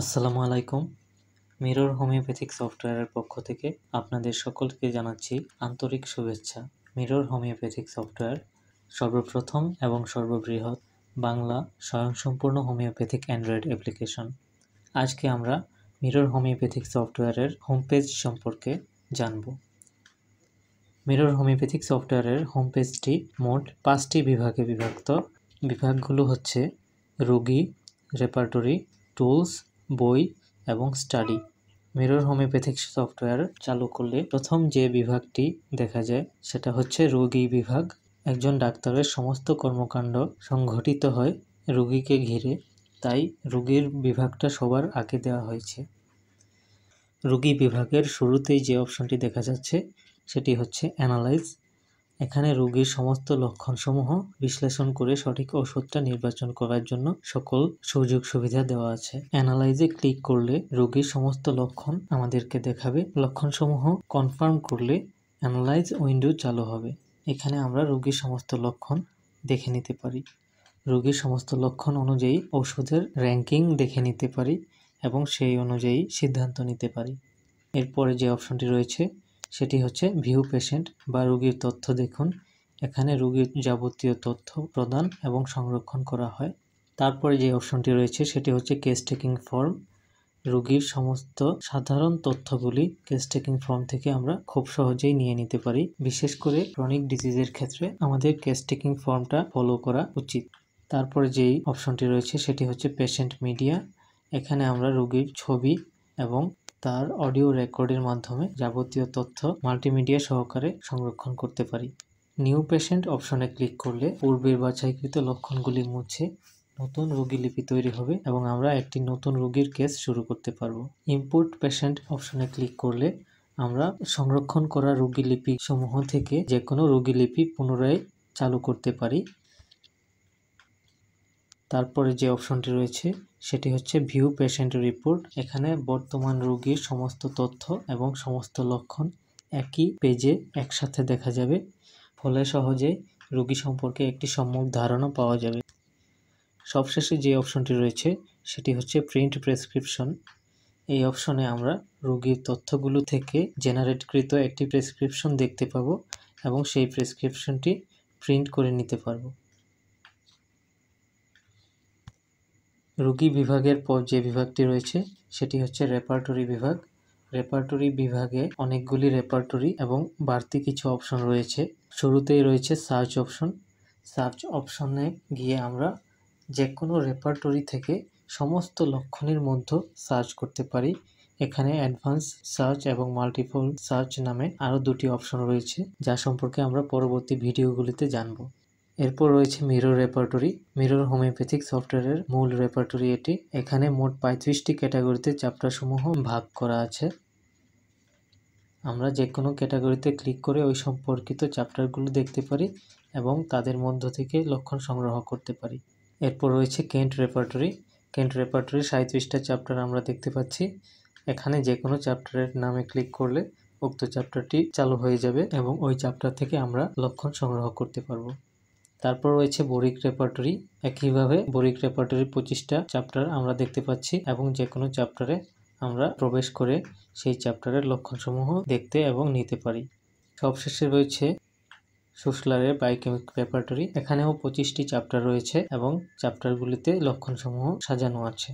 আসসালামু আলাইকুম mirror homeopathic সফটওয়্যারের পক্ষ থেকে আপনাদের সকলকে জানাচ্ছি আন্তরিক শুভেচ্ছা মিরর হোমিওপ্যাথিক সফটওয়্যার সর্বপ্রথম এবং সর্ববৃহৎ বাংলা স্বয়ংসম্পূর্ণ হোমিওপ্যাথিক অ্যান্ড্রয়েড অ্যাপ্লিকেশন আজকে আমরা মিরর হোমিওপ্যাথিক সফটওয়্যারের হোম পেজ সম্পর্কে জানব মিরর হোমিওপ্যাথিক সফটওয়্যারের হোম পেজটি মোট পাঁচটি বিভাগে বিভক্ত বিভাগগুলো হচ্ছে রোগী রেপার্টরি টুলস বই এবং স্টাডি মিরর হোমিওপ্যাথিক সফটওয়্যার চালু করলে প্রথম যে বিভাগটি দেখা যায় সেটা হচ্ছে রোগী বিভাগ একজন ডাক্তারের সমস্ত কর্মকাণ্ড সংঘটিত হয় রোগীকে ঘিরে তাই রোগীর বিভাগটা সবার আগে দেওয়া হয়েছে রোগী বিভাগের শুরুতেই যে অপশনটি দেখা যাচ্ছে সেটি হচ্ছে অ্যানালাইজ এখানে রোগীর সমস্ত লক্ষণসমূহ বিশ্লেষণ করে সঠিক ওষুধটা নির্বাচন করার জন্য সকল সুযোগ সুবিধা দেওয়া আছে অ্যানালাইজে ক্লিক করলে রোগীর সমস্ত লক্ষণ আমাদেরকে দেখাবে লক্ষণসমূহ কনফার্ম করলে অ্যানালাইজ উইন্ডো চালু হবে এখানে আমরা রোগীর সমস্ত লক্ষণ দেখে নিতে পারি রোগীর সমস্ত লক্ষণ অনুযায়ী ওষুধের র্যাঙ্কিং দেখে নিতে পারি এবং সেই অনুযায়ী সিদ্ধান্ত নিতে পারি এরপরে যে অপশনটি রয়েছে সেটি হচ্ছে ভিউ পেশেন্ট বা রুগীর তথ্য দেখুন এখানে রুগীর যাবতীয় তথ্য প্রদান এবং সংরক্ষণ করা হয় তারপরে যে অপশনটি রয়েছে সেটি হচ্ছে কেস টেকিং ফর্ম রুগীর সমস্ত সাধারণ তথ্যগুলি কেস টেকিং ফর্ম থেকে আমরা খুব সহজেই নিয়ে নিতে পারি বিশেষ করে ক্রনিক ডিজিজের ক্ষেত্রে আমাদের কেস টেকিং ফর্মটা ফলো করা উচিত তারপরে যেই অপশনটি রয়েছে সেটি হচ্ছে পেশেন্ট মিডিয়া এখানে আমরা রুগীর ছবি এবং তার অডিও রেকর্ডের মাধ্যমে যাবতীয় তথ্য মাল্টিমিডিয়া সহকারে সংরক্ষণ করতে পারি নিউ পেশেন্ট অপশনে ক্লিক করলে পূর্বের বাছাইকৃত লক্ষণগুলি মুছে নতুন রোগী লিপি তৈরি হবে এবং আমরা একটি নতুন রোগীর কেস শুরু করতে পারব ইম্পোর্ট পেশেন্ট অপশনে ক্লিক করলে আমরা সংরক্ষণ করা রোগী লিপি সমূহ থেকে যে কোনো রোগী লিপি পুনরায় চালু করতে পারি তারপরে যে অপশনটি রয়েছে সেটি হচ্ছে ভিউ পেশেন্ট রিপোর্ট এখানে বর্তমান রোগীর সমস্ত তথ্য এবং সমস্ত লক্ষণ একই পেজে একসাথে দেখা যাবে ফলে সহজে রোগী সম্পর্কে একটি সম্যক ধারণা পাওয়া যাবে সবশেষে যে অপশনটি রয়েছে সেটি হচ্ছে প্রিন্ট প্রেসক্রিপশন এই অপশনে আমরা রোগীর তথ্যগুলো থেকে জেনারেটকৃত একটি প্রেসক্রিপশন দেখতে পাবো এবং সেই প্রেসক্রিপশনটি প্রিন্ট করে নিতে পারবো রোগী বিভাগের পর যে বিভাগটি রয়েছে সেটি হচ্ছে রেপার্টরি বিভাগ রেপার্টরি বিভাগে অনেকগুলি রেপার্টরি এবং বাড়তি কিছু অপশন রয়েছে শুরুতেই রয়েছে সার্চ অপশন সার্চ অপশনে গিয়ে আমরা যে কোনো রেপার্টরি থেকে সমস্ত লক্ষণের মধ্যে সার্চ করতে পারি এখানে অ্যাডভান্স সার্চ এবং মাল্টিপল সার্চ নামে আরও দুটি অপশন রয়েছে যা সম্পর্কে আমরা পরবর্তী ভিডিওগুলিতে জানব এরপর রয়েছে মিরর রেপার্টরি মিরর হোমিওপ্যাথিক সফটওয়্যারের মূল রেপার্টরি এটি এখানে মোট পঁয়ত্রিশটি ক্যাটাগরিতে চ্যাপ্টারসমূহ ভাগ করা আছে আমরা যে কোনো ক্যাটাগরিতে ক্লিক করে ওই সম্পর্কিত চ্যাপ্টারগুলো দেখতে পারি এবং তাদের মধ্য থেকে লক্ষণ সংগ্রহ করতে পারি এরপর রয়েছে কেন্ট রেপার্টরি কেন্ট রেপার্টরি সাঁত্রিশটা চ্যাপ্টার আমরা দেখতে পাচ্ছি এখানে যে কোনো চ্যাপ্টারের নামে ক্লিক করলে উক্ত চ্যাপ্টারটি চালু হয়ে যাবে এবং ওই চ্যাপ্টার থেকে আমরা লক্ষণ সংগ্রহ করতে পারবো তারপর রয়েছে বোরিক রেপার্টরি একইভাবে বোরিক রেপার্টরি পঁচিশটা চ্যাপ্টার আমরা দেখতে পাচ্ছি এবং যে কোনো চ্যাপ্টারে আমরা প্রবেশ করে সেই চ্যাপ্টারের লক্ষণসমূহ দেখতে এবং নিতে পারি সবশেষে রয়েছে সুশলারের বায়োকেমিক রেপার্টরি এখানেও পঁচিশটি চ্যাপ্টার রয়েছে এবং চ্যাপ্টারগুলিতে লক্ষণসমূহ সাজানো আছে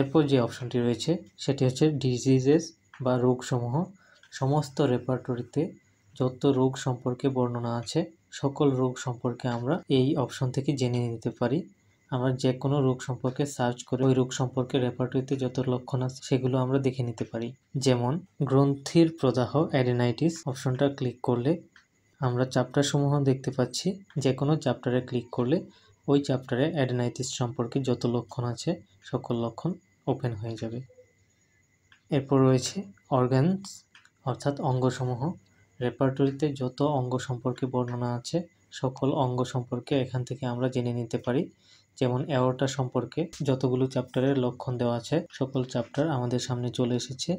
এরপর যে অপশনটি রয়েছে সেটি হচ্ছে ডিজিজেস বা রোগসমূহ সমস্ত রেপার্টরিতে যত রোগ সম্পর্কে বর্ণনা আছে সকল রোগ সম্পর্কে আমরা এই অপশন থেকে জেনে নিতে পারি আমরা যে কোনো রোগ সম্পর্কে সার্চ করে ওই রোগ সম্পর্কে রেপার্টরিতে যত লক্ষণ আছে সেগুলো আমরা দেখে নিতে পারি যেমন গ্রন্থির প্রদাহ অ্যাডেনাইটিস অপশনটা ক্লিক করলে আমরা চাপ্টারসমূহ দেখতে পাচ্ছি যে কোনো চ্যাপ্টারে ক্লিক করলে ওই চ্যাপ্টারে অ্যাডেনাইটিস সম্পর্কে যত লক্ষণ আছে সকল লক্ষণ ওপেন হয়ে যাবে এরপর রয়েছে অর্গানস অর্থাৎ অঙ্গসমূহ রেপার্টরিতে যত অঙ্গ সম্পর্কে বর্ণনা আছে সকল অঙ্গ সম্পর্কে এখান থেকে আমরা জেনে নিতে পারি যেমন অ্যাওয়ার্ডটা সম্পর্কে যতগুলো চ্যাপ্টারের লক্ষণ দেওয়া আছে সকল চ্যাপ্টার আমাদের সামনে চলে এসেছে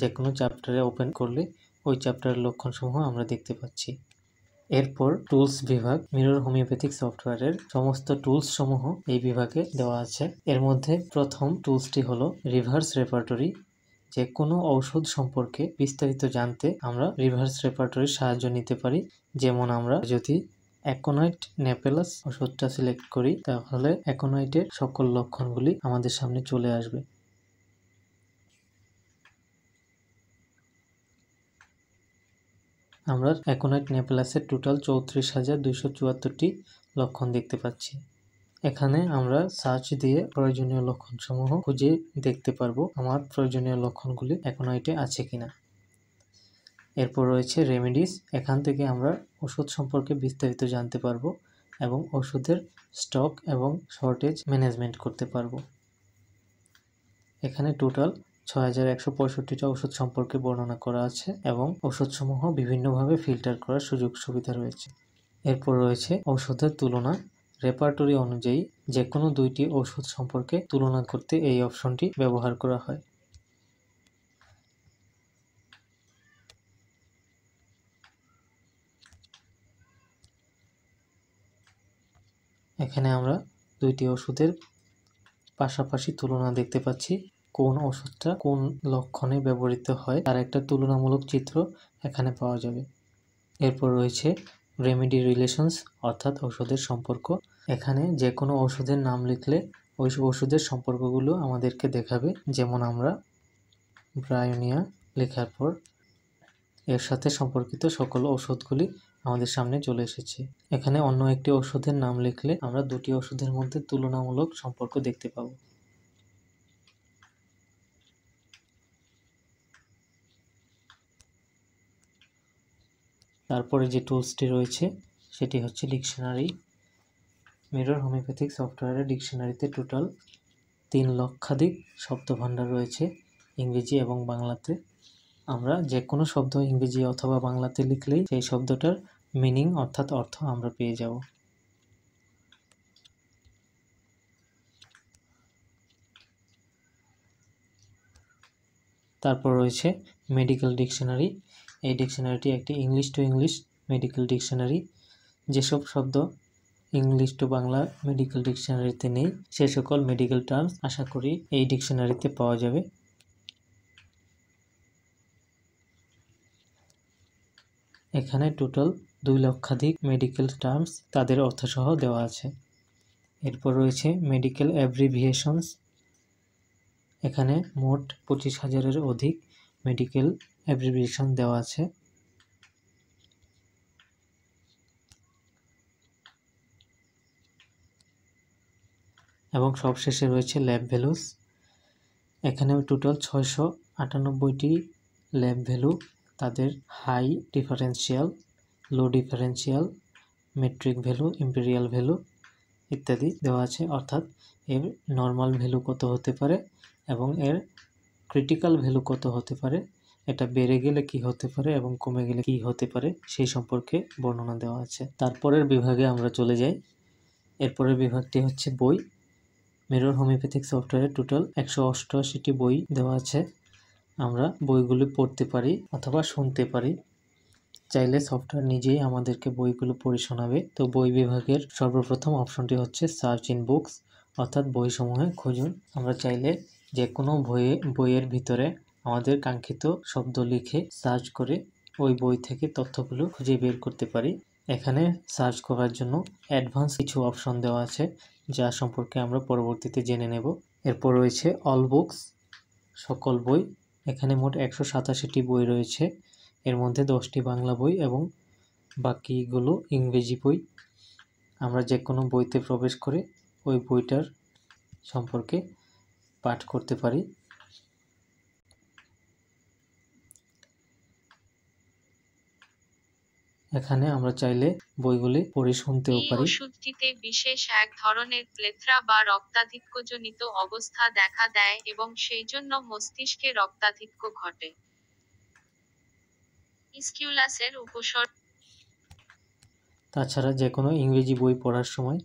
যে কোনো চ্যাপ্টারে ওপেন করলে ওই চ্যাপ্টারের লক্ষণসমূহ আমরা দেখতে পাচ্ছি এরপর টুলস বিভাগ মিরর হোমিওপ্যাথিক সফটওয়্যারের সমস্ত টুলস সমূহ এই বিভাগে দেওয়া আছে এর মধ্যে প্রথম টুলসটি হলো রিভার্স রেপার্টরি যে কোনো ঔষধ সম্পর্কে বিস্তারিত জানতে আমরা রিভার্স রেপার্টরির সাহায্য নিতে পারি যেমন আমরা যদি অ্যাকোনাইট নেপেলাস ওষুধটা সিলেক্ট করি তাহলে অ্যাকোনাইটের সকল লক্ষণগুলি আমাদের সামনে চলে আসবে আমরা অ্যাকোনাইট নেপেলাসের টোটাল চৌত্রিশ হাজার দুইশো চুয়াত্তরটি লক্ষণ দেখতে পাচ্ছি এখানে আমরা সার্চ দিয়ে প্রয়োজনীয় লক্ষণসমূহ খুঁজে দেখতে পারবো আমার প্রয়োজনীয় লক্ষণগুলি এটি আছে কিনা এরপর রয়েছে রেমেডিস এখান থেকে আমরা ওষুধ সম্পর্কে বিস্তারিত জানতে পারবো এবং ওষুধের স্টক এবং শর্টেজ ম্যানেজমেন্ট করতে পারবো এখানে টোটাল ছয় হাজার একশো পঁয়ষট্টিটা ওষুধ সম্পর্কে বর্ণনা করা আছে এবং ওষুধসমূহ বিভিন্নভাবে ফিল্টার করার সুযোগ সুবিধা রয়েছে এরপর রয়েছে ওষুধের তুলনা রেপার্টরি অনুযায়ী যে কোনো দুইটি ওষুধ সম্পর্কে তুলনা করতে এই অপশনটি ব্যবহার করা হয় এখানে আমরা দুইটি ওষুধের পাশাপাশি তুলনা দেখতে পাচ্ছি কোন ওষুধটা কোন লক্ষণে ব্যবহৃত হয় তার একটা তুলনামূলক চিত্র এখানে পাওয়া যাবে এরপর রয়েছে রেমেডি রিলেশনস অর্থাৎ ওষুধের সম্পর্ক এখানে যে কোনো ওষুধের নাম লিখলে ওই ওষুধের সম্পর্কগুলো আমাদেরকে দেখাবে যেমন আমরা ব্রায়োনিয়া লেখার পর এর সাথে সম্পর্কিত সকল ওষুধগুলি আমাদের সামনে চলে এসেছে এখানে অন্য একটি ওষুধের নাম লিখলে আমরা দুটি ওষুধের মধ্যে তুলনামূলক সম্পর্ক দেখতে পাবো তারপরে যে টুলসটি রয়েছে সেটি হচ্ছে ডিকশনারি মিরর হোমিওপ্যাথিক সফটওয়্যারের ডিকশনারিতে টোটাল তিন লক্ষাধিক শব্দভাণ্ডার রয়েছে ইংরেজি এবং বাংলাতে আমরা যে কোনো শব্দ ইংরেজি অথবা বাংলাতে লিখলেই সেই শব্দটার মিনিং অর্থাৎ অর্থ আমরা পেয়ে যাব তারপর রয়েছে মেডিকেল ডিকশনারি এই ডিকশনারিটি একটি English to English medical dictionary যেসব শব্দ ইংলিশ টু বাংলা মেডিকেল ডিকশনারিতে নেই সে সকল মেডিকেল টার্মস আশা করি এই ডিকশনারিতে পাওয়া যাবে এখানে টোটাল দুই লক্ষাধিক মেডিকেল টার্মস তাদের অর্থসহ দেওয়া আছে এরপর রয়েছে মেডিকেল অ্যাব্রিভিয়েশনস এখানে মোট পঁচিশ হাজারের অধিক মেডিকেল অ্যাপ্লিকেশন দেওয়া আছে এবং সবশেষে রয়েছে ল্যাব ভ্যালুস এখানে টোটাল ছয়শো আটানব্বইটি ল্যাব ভ্যালু তাদের high differential low differential metric value imperial value ইত্যাদি দেওয়া আছে অর্থাৎ এর নর্মাল ভ্যালু কত হতে পারে এবং এর ক্রিটিক্যাল ভ্যালু কত হতে পারে এটা বেড়ে গেলে কি হতে পারে এবং কমে গেলে কি হতে পারে সেই সম্পর্কে বর্ণনা দেওয়া আছে তারপরের বিভাগে আমরা চলে যাই এরপরের বিভাগটি হচ্ছে বই মেরর হোমিওপ্যাথিক সফটওয়্যারে টোটাল একশো অষ্টআশিটি বই দেওয়া আছে আমরা বইগুলো পড়তে পারি অথবা শুনতে পারি চাইলে সফটওয়্যার নিজেই আমাদেরকে বইগুলো পড়ে শোনাবে তো বই বিভাগের সর্বপ্রথম অপশনটি হচ্ছে সার্চ ইন বুকস অর্থাৎ বই সমূহে খুঁজুন আমরা চাইলে যে কোনো বইয়ে বইয়ের ভিতরে আমাদের কাঙ্ক্ষিত শব্দ লিখে সার্চ করে ওই বই থেকে তথ্যগুলো খুঁজে বের করতে পারি এখানে সার্চ করার জন্য অ্যাডভান্স কিছু অপশন দেওয়া আছে যা সম্পর্কে আমরা পরবর্তীতে জেনে নেব এরপর রয়েছে অল বুকস সকল বই এখানে মোট একশো সাতাশিটি বই রয়েছে এর মধ্যে দশটি বাংলা বই এবং বাকিগুলো ইংরেজি বই আমরা যে কোনো বইতে প্রবেশ করে ওই বইটার সম্পর্কে পাঠ করতে পারি এখানে আমরা চাইলে বইগুলি পড়ে শুনতেও পারি ওষুধটিতে বিশেষ এক ধরনের প্লেথরা বা রক্তাধিক্যজনিত অবস্থা দেখা দেয় এবং সেই জন্য মস্তিষ্কে রক্তাধিক্য ঘটে ইসকিউলাসের উপসর্গ তাছাড়া যে কোনো ইংরেজি বই পড়ার সময়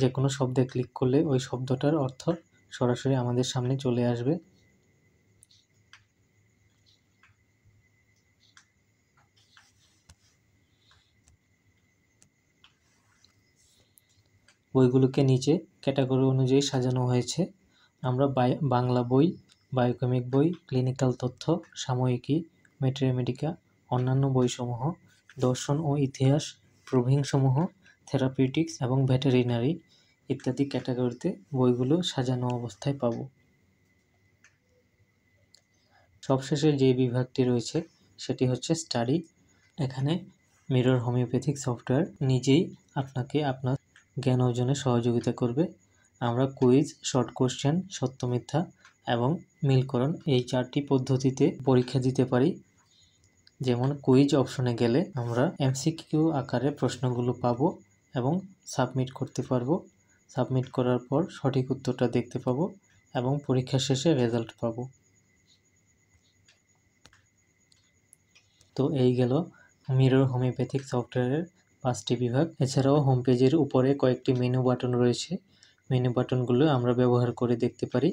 যে কোনো শব্দে ক্লিক করলে ওই শব্দটার অর্থ সরাসরি আমাদের সামনে চলে আসবে বইগুলোকে নিচে ক্যাটাগরি অনুযায়ী সাজানো হয়েছে আমরা বাংলা বই বায়োকেমিক বই ক্লিনিক্যাল তথ্য সাময়িকী মেটেরিমেডিকা অন্যান্য বইসমূহ দর্শন ও ইতিহাস প্রভিংসমূহ থেরাপিউটিক্স এবং ভেটেরিনারি ইত্যাদি ক্যাটাগরিতে বইগুলো সাজানো অবস্থায় পাব সবশেষে যে বিভাগটি রয়েছে সেটি হচ্ছে স্টাডি এখানে মিরর হোমিওপ্যাথিক সফটওয়্যার নিজেই আপনাকে আপনার জ্ঞান অর্জনে সহযোগিতা করবে আমরা কুইজ শর্ট কোশ্চেন সত্যমিথ্যা এবং মিলকরণ এই চারটি পদ্ধতিতে পরীক্ষা দিতে পারি যেমন কুইজ অপশনে গেলে আমরা এমসিকিউ আকারে প্রশ্নগুলো পাব এবং সাবমিট করতে পারবো সাবমিট করার পর সঠিক উত্তরটা দেখতে পাবো এবং পরীক্ষা শেষে রেজাল্ট পাবো তো এই গেল মিরর হোমিওপ্যাথিক সফটওয়্যারের পাঁচটি বিভাগ এছাড়াও হোম পেজের উপরে কয়েকটি মেনু বাটন রয়েছে মেনু বাটনগুলো আমরা ব্যবহার করে দেখতে পারি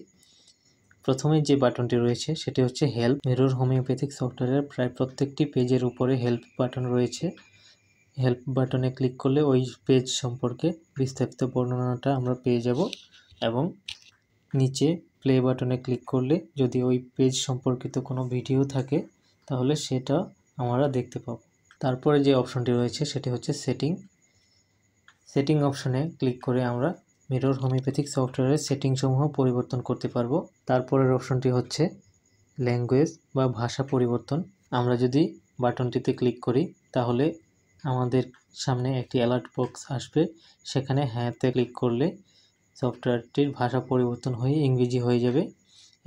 প্রথমে যে বাটনটি রয়েছে সেটি হচ্ছে হেল্প মিরর হোমিওপ্যাথিক সফটওয়্যারের প্রায় প্রত্যেকটি পেজের উপরে হেল্প বাটন রয়েছে হেল্প বাটনে ক্লিক করলে ওই পেজ সম্পর্কে বিস্তারিত বর্ণনাটা আমরা পেয়ে যাব এবং নিচে প্লে বাটনে ক্লিক করলে যদি ওই পেজ সম্পর্কিত কোনো ভিডিও থাকে তাহলে সেটা আমরা দেখতে পাব তারপরে যে অপশনটি রয়েছে সেটি হচ্ছে সেটিং সেটিং অপশনে ক্লিক করে আমরা মিরর হোমিওপ্যাথিক সফটওয়্যারের সেটিংসমূহ পরিবর্তন করতে পারবো তারপরের অপশনটি হচ্ছে ল্যাঙ্গুয়েজ বা ভাষা পরিবর্তন আমরা যদি বাটনটিতে ক্লিক করি তাহলে আমাদের সামনে একটি অ্যালার্ট বক্স আসবে সেখানে হ্যাঁতে ক্লিক করলে সফটওয়্যারটির ভাষা পরিবর্তন হয়ে ইংরেজি হয়ে যাবে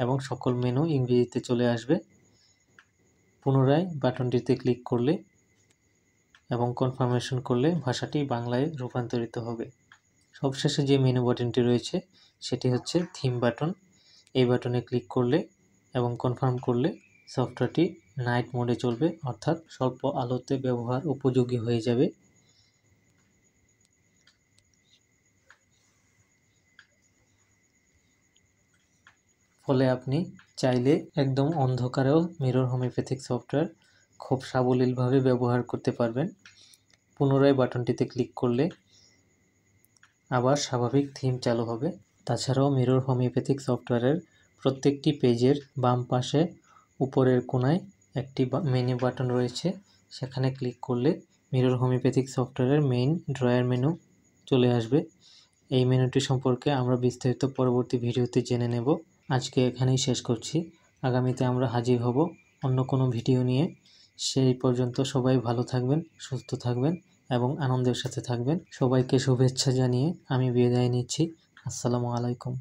এবং সকল মেনু ইংরেজিতে চলে আসবে পুনরায় বাটনটিতে ক্লিক করলে এবং কনফার্মেশন করলে ভাষাটি বাংলায় রূপান্তরিত হবে সবশেষে যে মেনু বাটনটি রয়েছে সেটি হচ্ছে থিম বাটন এই বাটনে ক্লিক করলে এবং কনফার্ম করলে সফটওয়্যারটি নাইট মোডে চলবে অর্থাৎ স্বল্প আলোতে ব্যবহার উপযোগী হয়ে যাবে ফলে আপনি চাইলে একদম অন্ধকারেও মিরর হোমিওপ্যাথিক সফটওয়্যার খুব সাবলীলভাবে ব্যবহার করতে পারবেন পুনরায় বাটনটিতে ক্লিক করলে আবার স্বাভাবিক থিম চালু হবে তাছাড়াও মিরর হোমিওপ্যাথিক সফটওয়্যারের প্রত্যেকটি পেজের বাম পাশে উপরের কোনায় একটি মেনু বাটন রয়েছে সেখানে ক্লিক করলে মিরর হোমিওপ্যাথিক সফটওয়্যারের মেইন ড্রয়ার মেনু চলে আসবে এই মেনুটি সম্পর্কে আমরা বিস্তারিত পরবর্তী ভিডিওতে জেনে নেব আজকে এখানেই শেষ করছি আগামীতে আমরা হাজির হব অন্য কোনো ভিডিও নিয়ে সেই পর্যন্ত সবাই ভালো থাকবেন সুস্থ থাকবেন এবং আনন্দের সাথে থাকবেন সবাইকে শুভেচ্ছা জানিয়ে আমি বিদায় নিচ্ছি আসসালামু আলাইকুম